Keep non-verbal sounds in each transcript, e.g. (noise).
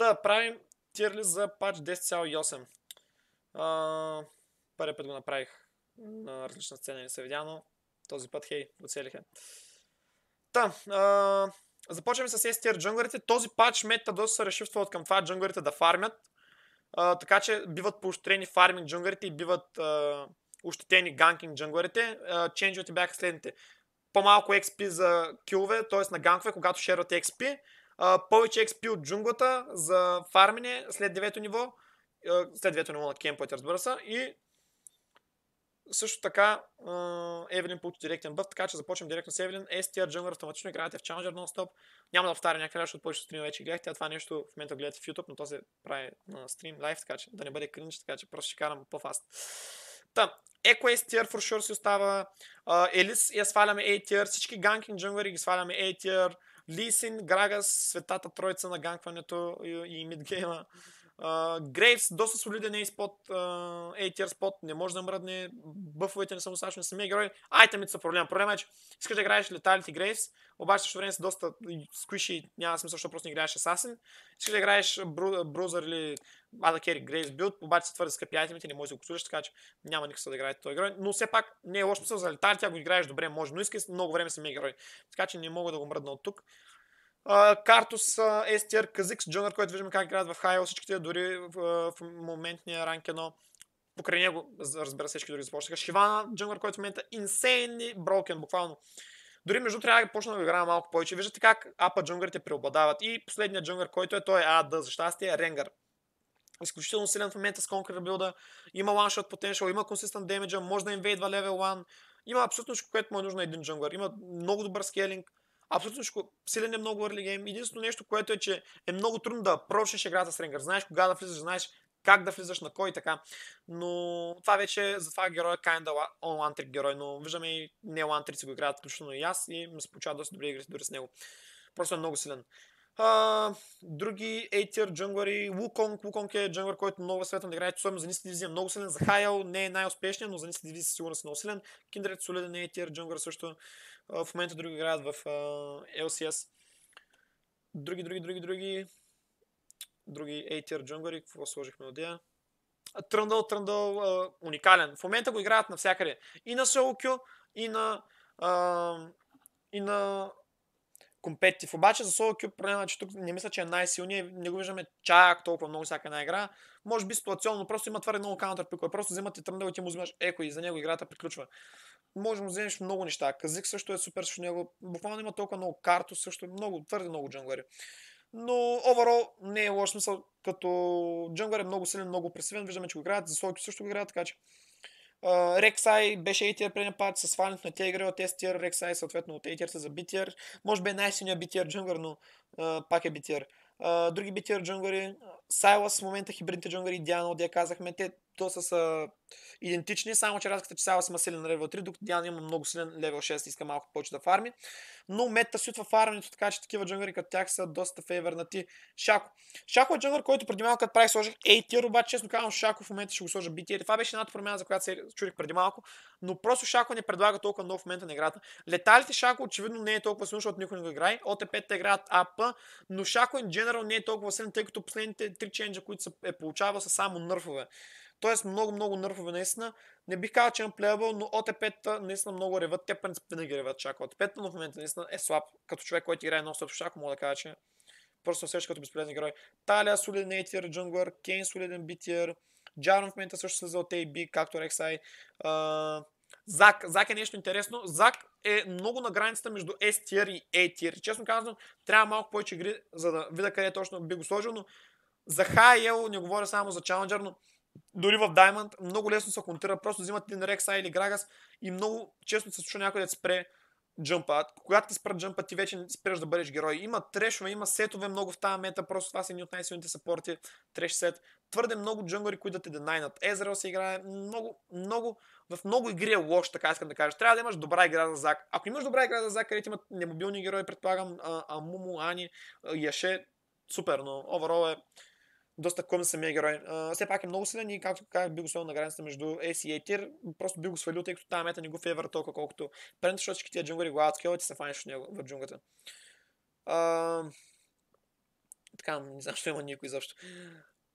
Та, правим тирли за пач 10.8. Uh, Първият път го направих на различна сцена, не се видя, но този път, хей, оцелиха. Та, а, започваме с S tier джунглерите. Този пач мета доста се решифтва от към това джунглерите да фармят. А, така че биват поощрени фарминг джунглерите и биват ощетени ганкинг джунглерите. Ченджовете бяха следните. По-малко XP за килове, т.е. на ганкове, когато шерват XP а, повече XP от джунглата за фармене след 9 ниво, а, след 9 ниво на кемпът, разбира се, и също така Евелин получи директен бъв, така че започвам директно с Евелин. STR е, джунглър автоматично играете в Challenger нон-стоп. Няма да повтаря някакви защото повечето стрим вече гледахте, а това нещо в момента гледате в YouTube, но то се прави на стрим лайв, така че да не бъде кринч, така че просто ще карам по-фаст. Та, Еко S-tier for sure си остава. Елис я сваляме A-tier. Всички ганкинг джунглери ги сваляме A-tier. Лисин, Грагас, Светата Троица на ганкването и, и мидгейма. Грейвс uh, доста солиден е спот, uh, спот, не може да мръдне, бъфовете не са достатъчно самия герой. Айтемите са проблем. Проблема е, че искаш да играеш Леталити Грейвс, обаче също време са доста сквиши, няма смисъл, защото просто не играеш Асасин. Искаш да играеш Брузър или Адакер Грейвс билд, обаче са твърде скъпи айтемите, не можеш да го слушаш, така че няма никакъв да играете този герой. Но все пак не е лошо смисъл за Леталити, ако играеш добре, може, но искаш много време самия герой. Така че не мога да го мръдна от тук. Картус, Естер, Казикс, Джонър, който виждаме как играят в Хайл, всичките дори в, в моментния ранг 1. Покрай него, разбира се, всички други започнаха. Шивана, Джонър, който в момента е insanely broken, буквално. Дори между трябва да почна да играя малко повече. Виждате как апа джунгърите преобладават. И последният джунгър, който е той, е а, да, за щастие, е Ренгър. Изключително силен в момента с Conqueror билда. Има one-shot potential, има consistent damage, може да инвейдва level 1. Има абсолютно всичко, което му е нужно един джунгър. Има много добър скелинг абсолютно всичко. силен е много early game. Единственото нещо, което е, че е много трудно да прочнеш играта с Ренгър. Знаеш кога да влизаш, знаеш как да влизаш, на кой и така. Но това вече за това герой е kinda on one герой, но виждаме и не one trick си го играят, включително и аз и ме се получава доста добри игри дори с него. Просто е много силен. А, други A-tier джунглери, Wukong. Wukong е джунглер, който много светвам на играе, особено за ниска дивизия е много силен. За хайл не е най-успешният, но за ниска дивизия сигурно си много силен. Kindred солиден A-tier джунглер също. А, в момента други играят в а, LCS. Други, други, други, други. Други A-tier джунглери, какво сложихме от дея. Тръндъл, тръндъл, уникален. В момента го играят навсякъде. И на Солкю, и на а, и на компетитив. Обаче за Solo Cube проблема, че тук не мисля, че е най-силният. Не го виждаме чак толкова много всяка една игра. Може би ситуационно, просто има твърде много пикове. Просто вземат и тръндъл и ти му взимаш еко и за него играта приключва. Може да му вземеш много неща. Казик също е супер срещу него. Буквално има толкова много карто, също много, твърде много джунглери. Но оверол не е лош смисъл, като джунглер е много силен, много пресивен, Виждаме, че го играят, за Солки също го играят, така че Рексай беше етир преди напад, с свалянето на Тейгър от s Рексай съответно от a са за b Може би е най-силният b джунгър, но uh, пак е b Uh, други b джунгъри, Сайлас в момента хибридните джунгъри, Диана, от я казахме, те то са, са идентични, само че разликата, е, че Сава има силен левел 3, докато Диана има много силен левел 6, иска малко повече да фарми. Но мета отва фармането, така че такива джунгъри като тях са доста фейвернати. Шако. Шако е джунгър, който преди малко като правих сложих a tier, обаче честно казвам, Шако в момента ще го сложа tier. Това беше едната промяна, за която се чурих преди малко, но просто Шако не предлага толкова нов в момента на играта. Леталите Шако очевидно не е толкова силно, защото никой не го играе. 5 те играят АП, но Шако in general не е толкова силен, тъй като последните три ченджа, които е получавал, са само нърфове. Тоест много, много нърфове наистина. Не бих казал, че имам плейбъл, но ОТП-та наистина много реват. Те принцип винаги реват чак 5 та но в момента наистина е слаб. Като човек, който играе много стоп шах, мога да кажа, че просто усеща като безполезен герой. Талия солиден A-тир, джунглър, Кейн солиден B-тир, Джарон в момента също се за от AB, както Рексай. Зак, Зак е нещо интересно. Зак е много на границата между S тир и A тир. Честно казвам, трябва малко повече игри, за да видя къде точно би го сложил, но за Хайел не говоря само за Challenger, но дори в Diamond много лесно се контира. Просто взимат един Рекса или Грагас и много често се случва някой да спре джъмпа. Когато ти спра джъмпа, ти вече спреш да бъдеш герой. Има трешове, има сетове много в тази мета, просто това са едни от най-силните сапорти, треш сет. Твърде много джунгари, които да те денайнат. Езрел се играе много, много, в много игри е лош, така искам да кажа. Трябва да имаш добра игра за Зак. Ако имаш добра игра за Зак, където имат немобилни герои, предполагам, Амуму, Ани, Яше, супер, но оверол е доста клъм самия герой. А, все пак е много силен и както казах, би го свалил на границата между AC и A-Tier, просто би го свалил, тъй като тази мета не го февър толкова, колкото прент, защото всички тия джунгари, го ауткелват и се фаниш в, него, в джунгата. А, така, не знам, защо (laughs) има никой изобщо.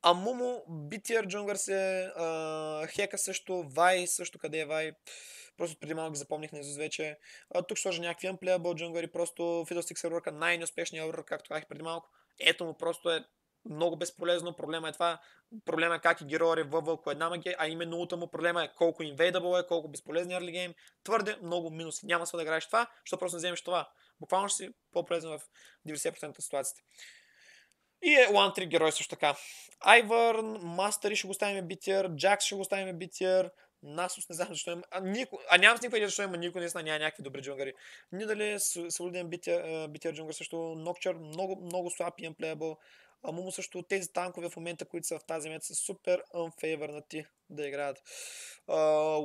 А Мумо, BTR Джунгър се, а, Хека също, Вай също, къде е Вай? Просто преди малко запомних на изуз вече. А, тук сложа някакви unplayable джунгъри, просто Fiddlesticks е най-неуспешният орър, както казах преди малко. Ето му просто е много безполезно. Проблема е това. Проблема е как и героя във върху една магия, а именно ута му проблема е колко инвейдабъл е, колко безполезни е early game. Твърде много минуси. Няма смисъл да играеш това, защото просто не вземеш това. Буквално ще си по-полезен в 90% от ситуациите. И е One Trick герой също така. Айвърн, Мастери ще го ставим битер, Джакс ще го ставим битер, Насос не знам защо има. А, Нико, а нямам с никой идея защо има никой наистина няма някакви добри джунгари. Ни дали Солиден битер, битер джунгър също, Нокчер, много, много слаб и unplayable. А Мумо също тези танкове в момента, които са в тази мета, са супер unfavorнати да играят.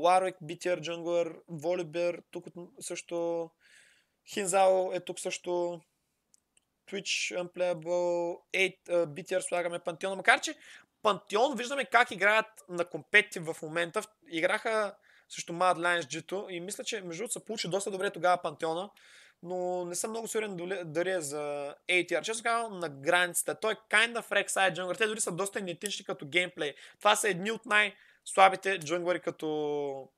Ларвик, BTR, Джунглър, Volibear, тук също Хинзао е тук също. Twitch, Unplayable, 8, uh, BTR слагаме Пантеона. Макар, че Пантеон виждаме как играят на компети в момента. Играха също Mad Lions G2 и мисля, че между другото се получи доста добре тогава Пантеона но не съм много сигурен дали е за ATR. Честно казвам на границата. Той е kind of Rek'Sai джунглер. Те дори са доста идентични като геймплей. Това са едни от най-слабите джунглери като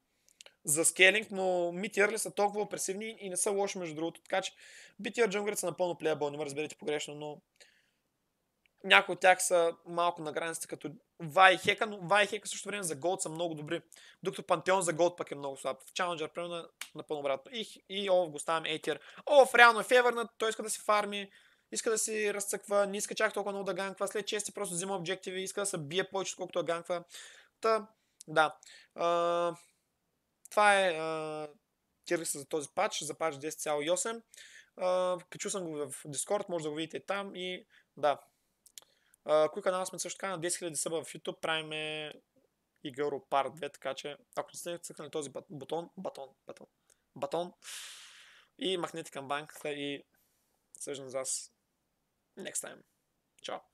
за скелинг, но митирли са толкова опресивни и не са лоши между другото. Така че битиър джунглерите са напълно плеябълни, ме разберете погрешно, но някои от тях са малко на границата като Вай Хека, но Вай Хека също време за голд са много добри. Докато Пантеон за голд пък е много слаб. В Чаленджер, примерно, е напълно обратно. И, и Олаф го ставам Етир. Олаф реално е февърнат, той иска да си фарми, иска да си разцъква, не иска чак толкова много да ганква. След чести просто взима обективи, иска да се бие повече, колкото да ганква. Та, да. А, това е тирлиста за този патч, за патч 10,8. Качу съм го в Discord, може да го видите там и да, кой канал канала сме също така на 10 000 съба в YouTube, правиме и Girl Part 2, така че ако не сте цъкнали този бутон, батон, батон, батон и махнете към банката и свеждам за вас next time. Чао!